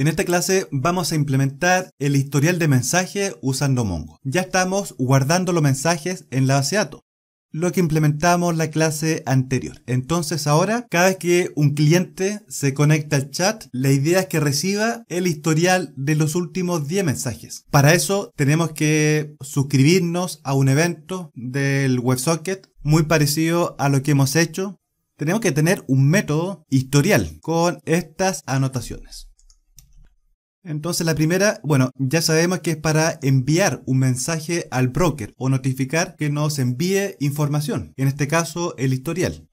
En esta clase vamos a implementar el historial de mensaje usando Mongo. Ya estamos guardando los mensajes en la base de datos, lo que implementamos la clase anterior. Entonces ahora, cada vez que un cliente se conecta al chat, la idea es que reciba el historial de los últimos 10 mensajes. Para eso tenemos que suscribirnos a un evento del WebSocket muy parecido a lo que hemos hecho. Tenemos que tener un método historial con estas anotaciones. Entonces la primera, bueno, ya sabemos que es para enviar un mensaje al broker o notificar que nos envíe información, en este caso el historial.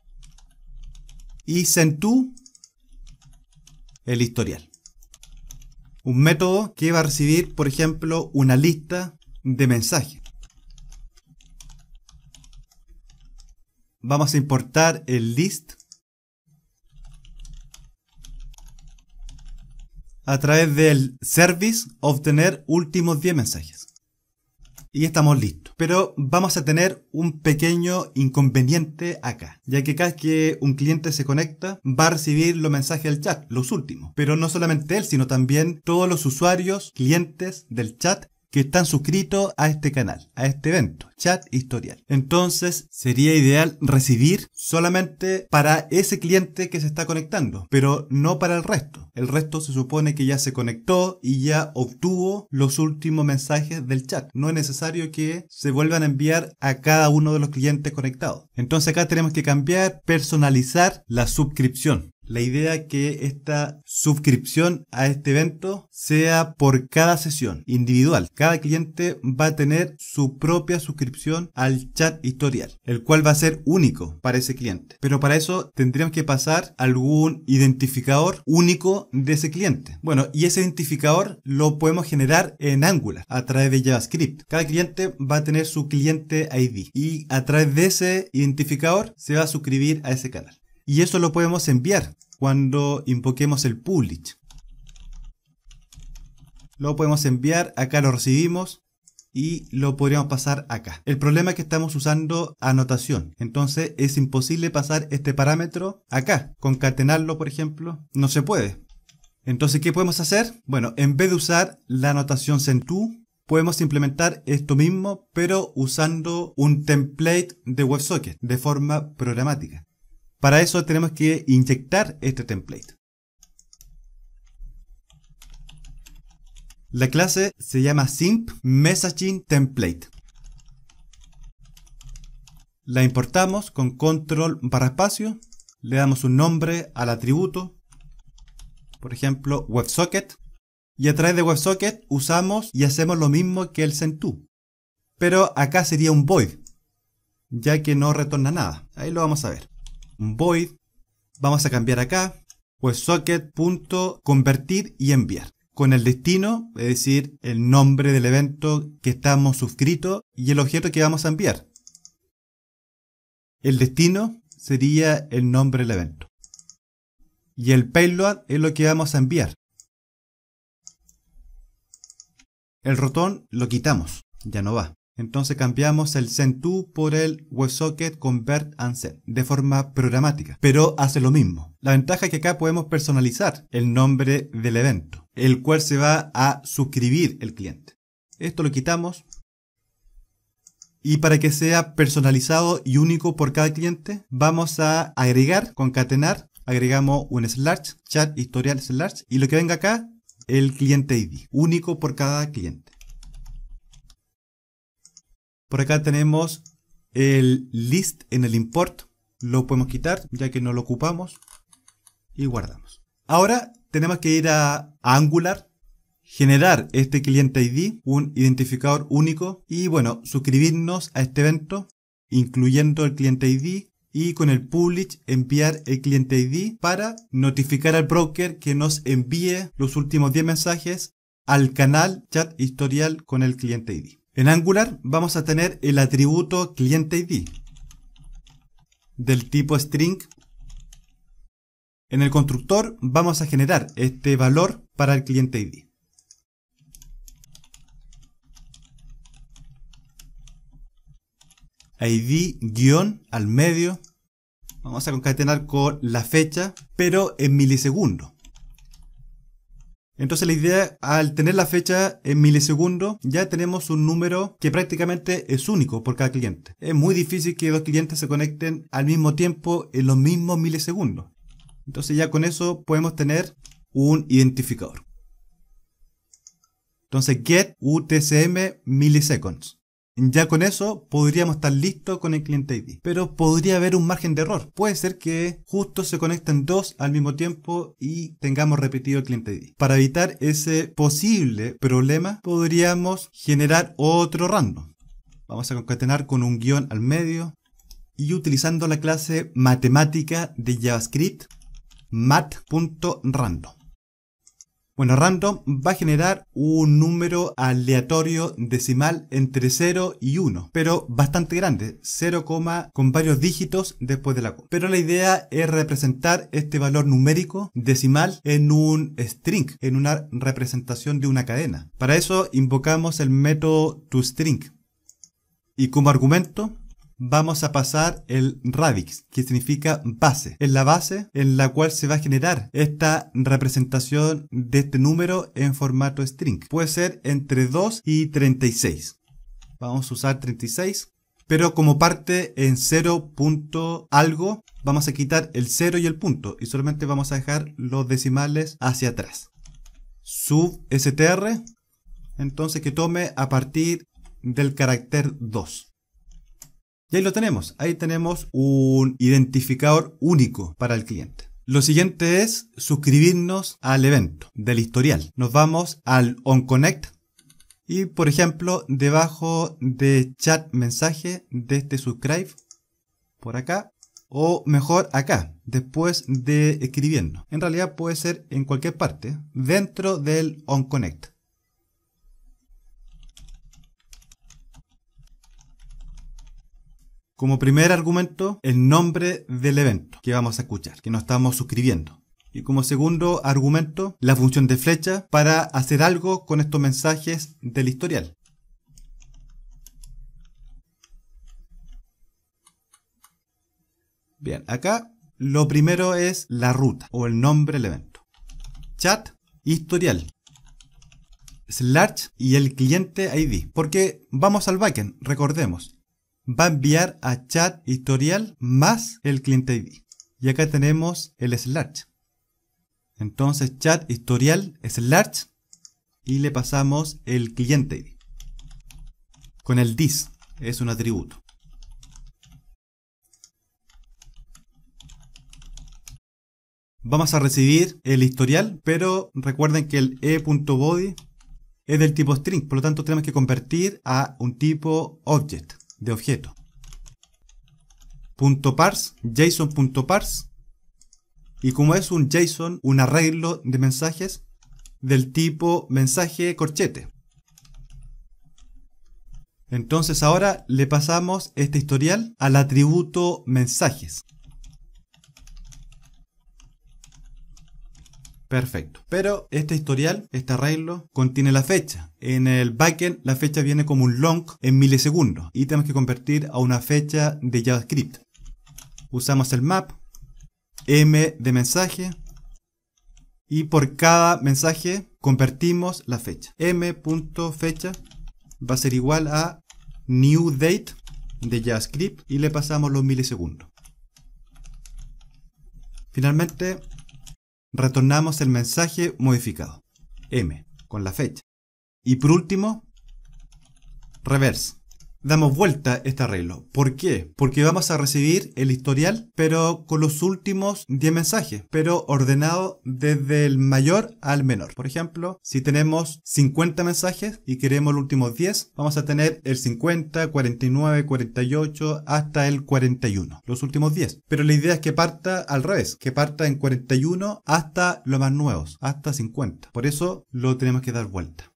Y send el historial. Un método que va a recibir, por ejemplo, una lista de mensajes. Vamos a importar el list a través del service obtener últimos 10 mensajes. Y estamos listos. Pero vamos a tener un pequeño inconveniente acá, ya que cada que un cliente se conecta va a recibir los mensajes del chat, los últimos. Pero no solamente él, sino también todos los usuarios, clientes del chat que están suscritos a este canal, a este evento, chat historial. Entonces sería ideal recibir solamente para ese cliente que se está conectando, pero no para el resto. El resto se supone que ya se conectó y ya obtuvo los últimos mensajes del chat. No es necesario que se vuelvan a enviar a cada uno de los clientes conectados. Entonces acá tenemos que cambiar, personalizar la suscripción. La idea que esta suscripción a este evento sea por cada sesión individual. Cada cliente va a tener su propia suscripción al chat historial, el cual va a ser único para ese cliente. Pero para eso tendríamos que pasar algún identificador único de ese cliente. Bueno, y ese identificador lo podemos generar en Angular a través de JavaScript. Cada cliente va a tener su cliente ID y a través de ese identificador se va a suscribir a ese canal y eso lo podemos enviar cuando invoquemos el publish. Lo podemos enviar, acá lo recibimos y lo podríamos pasar acá. El problema es que estamos usando anotación, entonces es imposible pasar este parámetro acá. Concatenarlo, por ejemplo, no se puede. Entonces, ¿qué podemos hacer? Bueno, en vez de usar la anotación centu, podemos implementar esto mismo, pero usando un template de WebSocket de forma programática. Para eso tenemos que inyectar este template. La clase se llama Simp Messaging Template. La importamos con control barra espacio. Le damos un nombre al atributo. Por ejemplo, WebSocket. Y a través de WebSocket usamos y hacemos lo mismo que el sentú Pero acá sería un void, ya que no retorna nada. Ahí lo vamos a ver void, vamos a cambiar acá, pues socket.convertir y enviar con el destino, es decir, el nombre del evento que estamos suscrito y el objeto que vamos a enviar. El destino sería el nombre del evento. Y el payload es lo que vamos a enviar. El rotón lo quitamos, ya no va. Entonces cambiamos el send to por el WebSocket convert and Send de forma programática, pero hace lo mismo. La ventaja es que acá podemos personalizar el nombre del evento, el cual se va a suscribir el cliente. Esto lo quitamos. Y para que sea personalizado y único por cada cliente, vamos a agregar, concatenar, agregamos un slash, chat historial slash, y lo que venga acá, el cliente ID, único por cada cliente. Por acá tenemos el list en el import. Lo podemos quitar ya que no lo ocupamos. Y guardamos. Ahora tenemos que ir a Angular. Generar este cliente ID, un identificador único. Y bueno, suscribirnos a este evento incluyendo el cliente ID y con el publish enviar el cliente ID para notificar al broker que nos envíe los últimos 10 mensajes al canal chat historial con el cliente ID. En Angular vamos a tener el atributo client_id del tipo string. En el constructor vamos a generar este valor para el cliente ID. ID guión al medio. Vamos a concatenar con la fecha, pero en milisegundos. Entonces la idea, al tener la fecha en milisegundos, ya tenemos un número que prácticamente es único por cada cliente. Es muy difícil que dos clientes se conecten al mismo tiempo en los mismos milisegundos. Entonces ya con eso podemos tener un identificador. Entonces get UTCM milliseconds. Ya con eso podríamos estar listos con el cliente ID. Pero podría haber un margen de error. Puede ser que justo se conecten dos al mismo tiempo y tengamos repetido el cliente ID. Para evitar ese posible problema, podríamos generar otro random. Vamos a concatenar con un guión al medio y utilizando la clase matemática de JavaScript mat.random. Bueno, random va a generar un número aleatorio decimal entre 0 y 1, pero bastante grande, 0, con varios dígitos después de la coma. Pero la idea es representar este valor numérico decimal en un string, en una representación de una cadena. Para eso invocamos el método toString. Y como argumento vamos a pasar el radix, que significa base. Es la base en la cual se va a generar esta representación de este número en formato string. Puede ser entre 2 y 36. Vamos a usar 36. Pero como parte en 0. algo, vamos a quitar el 0 y el punto. Y solamente vamos a dejar los decimales hacia atrás. Substr. Entonces que tome a partir del carácter 2. Y ahí lo tenemos, ahí tenemos un identificador único para el cliente. Lo siguiente es suscribirnos al evento del historial. Nos vamos al OnConnect y por ejemplo debajo de chat mensaje de este subscribe por acá o mejor acá después de escribiendo. En realidad puede ser en cualquier parte dentro del OnConnect. Como primer argumento, el nombre del evento que vamos a escuchar, que nos estamos suscribiendo. Y como segundo argumento, la función de flecha para hacer algo con estos mensajes del historial. Bien, acá lo primero es la ruta o el nombre del evento. Chat, historial, slash y el cliente ID. Porque vamos al backend, recordemos va a enviar a chat historial más el cliente ID. Y acá tenemos el slash. Entonces chat historial slash y le pasamos el cliente ID. Con el dis es un atributo. Vamos a recibir el historial, pero recuerden que el e.body es del tipo string, por lo tanto tenemos que convertir a un tipo object de objeto. punto y como es un JSON, un arreglo de mensajes del tipo mensaje corchete. Entonces ahora le pasamos este historial al atributo mensajes. Perfecto. Pero este historial, este arreglo, contiene la fecha. En el backend la fecha viene como un long en milisegundos y tenemos que convertir a una fecha de JavaScript. Usamos el map, m de mensaje y por cada mensaje convertimos la fecha. m.fecha va a ser igual a new date de JavaScript y le pasamos los milisegundos. Finalmente retornamos el mensaje modificado, M, con la fecha. Y por último, reverse, damos vuelta este arreglo. ¿Por qué? Porque vamos a recibir el historial, pero con los últimos 10 mensajes, pero ordenado desde el mayor al menor. Por ejemplo, si tenemos 50 mensajes y queremos los últimos 10, vamos a tener el 50, 49, 48 hasta el 41, los últimos 10. Pero la idea es que parta al revés, que parta en 41 hasta los más nuevos, hasta 50. Por eso lo tenemos que dar vuelta.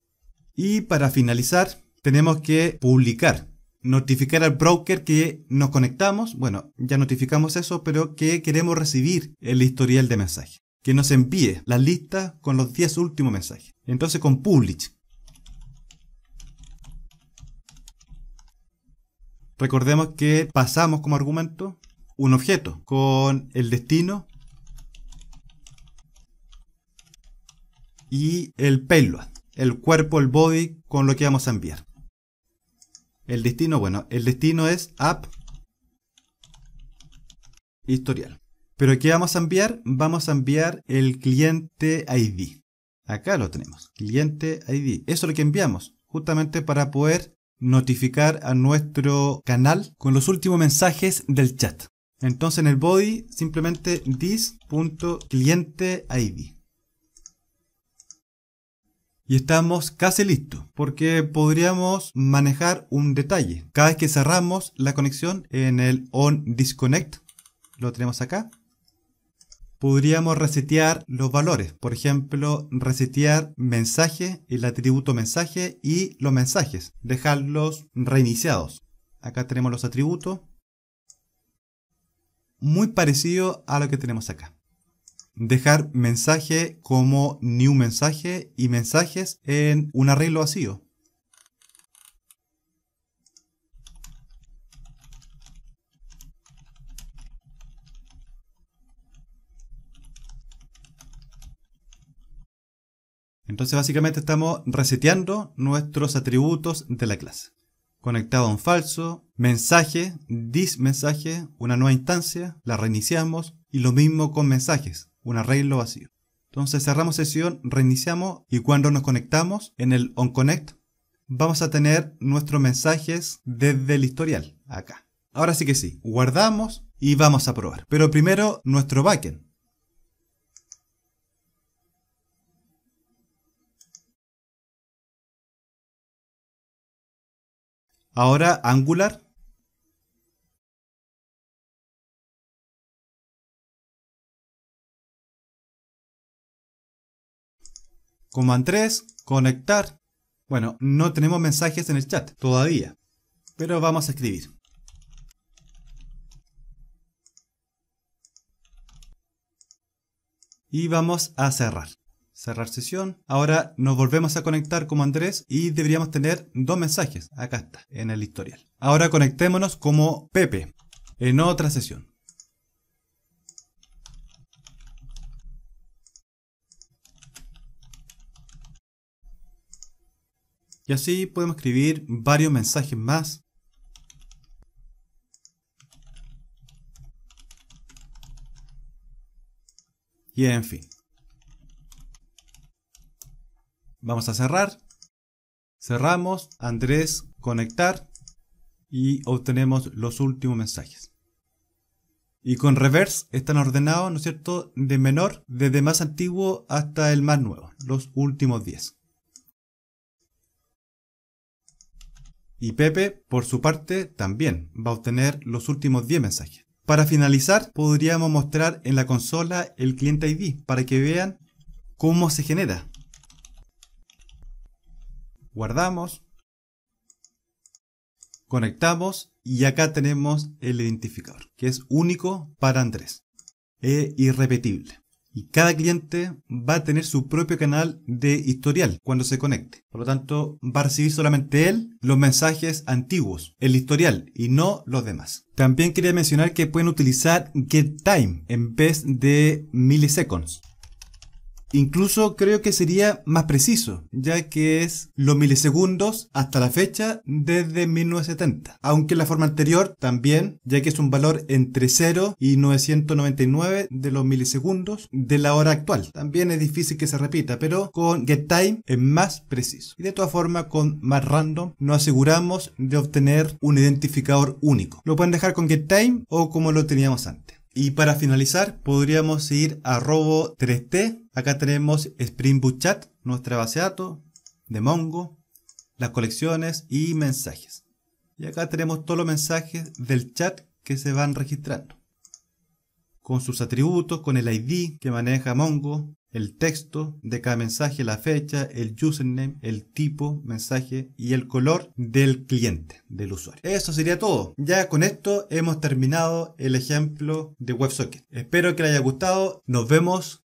Y para finalizar, tenemos que publicar notificar al broker que nos conectamos, bueno, ya notificamos eso, pero que queremos recibir el historial de mensaje. Que nos envíe la lista con los 10 últimos mensajes. Entonces con publish. Recordemos que pasamos como argumento un objeto con el destino y el payload, el cuerpo, el body con lo que vamos a enviar. El destino, bueno, el destino es app historial. Pero ¿qué vamos a enviar? Vamos a enviar el cliente ID. Acá lo tenemos, cliente ID. Eso es lo que enviamos, justamente para poder notificar a nuestro canal con los últimos mensajes del chat. Entonces en el body simplemente this.clienteid y estamos casi listos porque podríamos manejar un detalle. Cada vez que cerramos la conexión en el on disconnect, lo tenemos acá, podríamos resetear los valores. Por ejemplo, resetear mensaje, el atributo mensaje y los mensajes, dejarlos reiniciados. Acá tenemos los atributos. Muy parecido a lo que tenemos acá dejar mensaje como new mensaje y mensajes en un arreglo vacío. Entonces básicamente estamos reseteando nuestros atributos de la clase. Conectado a un falso, mensaje, mensaje una nueva instancia, la reiniciamos y lo mismo con mensajes un arreglo vacío. Entonces cerramos sesión, reiniciamos y cuando nos conectamos en el OnConnect vamos a tener nuestros mensajes desde el historial acá. Ahora sí que sí, guardamos y vamos a probar. Pero primero nuestro backend. Ahora Angular Command 3, conectar. Bueno, no tenemos mensajes en el chat todavía, pero vamos a escribir. Y vamos a cerrar. Cerrar sesión. Ahora nos volvemos a conectar como Andrés y deberíamos tener dos mensajes. Acá está, en el historial. Ahora conectémonos como Pepe en otra sesión. Y así podemos escribir varios mensajes más. Y en fin. Vamos a cerrar. Cerramos, Andrés, conectar y obtenemos los últimos mensajes. Y con reverse están ordenados, ¿no es cierto?, de menor, desde más antiguo hasta el más nuevo, los últimos 10. Y Pepe, por su parte, también va a obtener los últimos 10 mensajes. Para finalizar, podríamos mostrar en la consola el cliente ID para que vean cómo se genera. Guardamos. Conectamos y acá tenemos el identificador, que es único para Andrés e irrepetible. Y cada cliente va a tener su propio canal de historial cuando se conecte. Por lo tanto, va a recibir solamente él los mensajes antiguos, el historial y no los demás. También quería mencionar que pueden utilizar GetTime en vez de milliseconds. Incluso creo que sería más preciso, ya que es los milisegundos hasta la fecha desde 1970. Aunque la forma anterior también, ya que es un valor entre 0 y 999 de los milisegundos de la hora actual. También es difícil que se repita, pero con GetTime es más preciso. Y de todas formas con más random nos aseguramos de obtener un identificador único. Lo pueden dejar con GetTime o como lo teníamos antes. Y para finalizar, podríamos ir a robo 3T Acá tenemos Spring Boot Chat, nuestra base de datos, de Mongo, las colecciones y mensajes. Y acá tenemos todos los mensajes del chat que se van registrando. Con sus atributos, con el ID que maneja Mongo, el texto de cada mensaje, la fecha, el username, el tipo, mensaje y el color del cliente, del usuario. Eso sería todo. Ya con esto hemos terminado el ejemplo de WebSocket. Espero que les haya gustado. Nos vemos